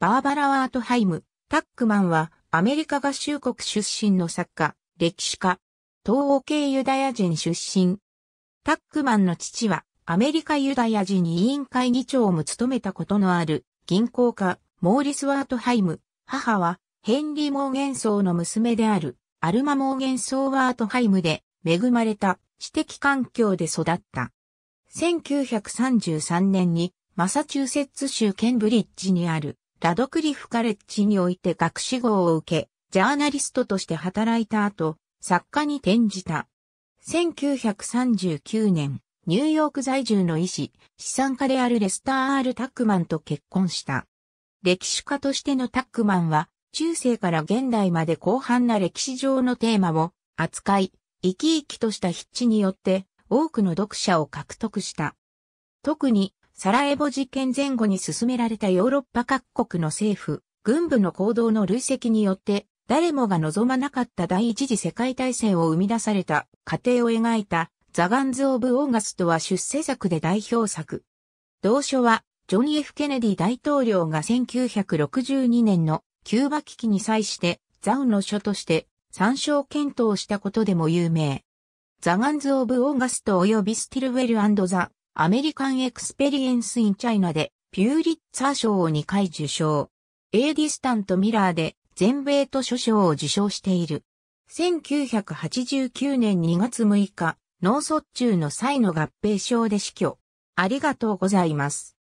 バーバラ・ワートハイム、タックマンは、アメリカ合衆国出身の作家、歴史家、東欧系ユダヤ人出身。タックマンの父は、アメリカユダヤ人委員会議長も務めたことのある、銀行家、モーリス・ワートハイム、母は、ヘンリー・モーゲンソーの娘である、アルマ・モーゲンソー・ワートハイムで、恵まれた、知的環境で育った。1933年に、マサチューセッツ州ケンブリッジにある、ラドクリフカレッジにおいて学士号を受け、ジャーナリストとして働いた後、作家に転じた。1939年、ニューヨーク在住の医師、資産家であるレスター・アール・タックマンと結婚した。歴史家としてのタックマンは、中世から現代まで広範な歴史上のテーマを扱い、生き生きとした筆致によって多くの読者を獲得した。特にサラエボ事件前後に進められたヨーロッパ各国の政府、軍部の行動の累積によって、誰もが望まなかった第一次世界大戦を生み出された過程を描いた、ザ・ガンズ・オブ・オーガストは出世作で代表作。同書は、ジョニー・ F・ ケネディ大統領が1962年のキューバ危機に際して、ザウの書として参照検討したことでも有名。ザ・ガンズ・オブ・オーガスト及びスティルウェルザ・アメリカンエクスペリエンスインチャイナでピューリッツァー賞を2回受賞。A ディスタントミラーで全米図書賞を受賞している。1989年2月6日、脳卒中の際の合併症で死去。ありがとうございます。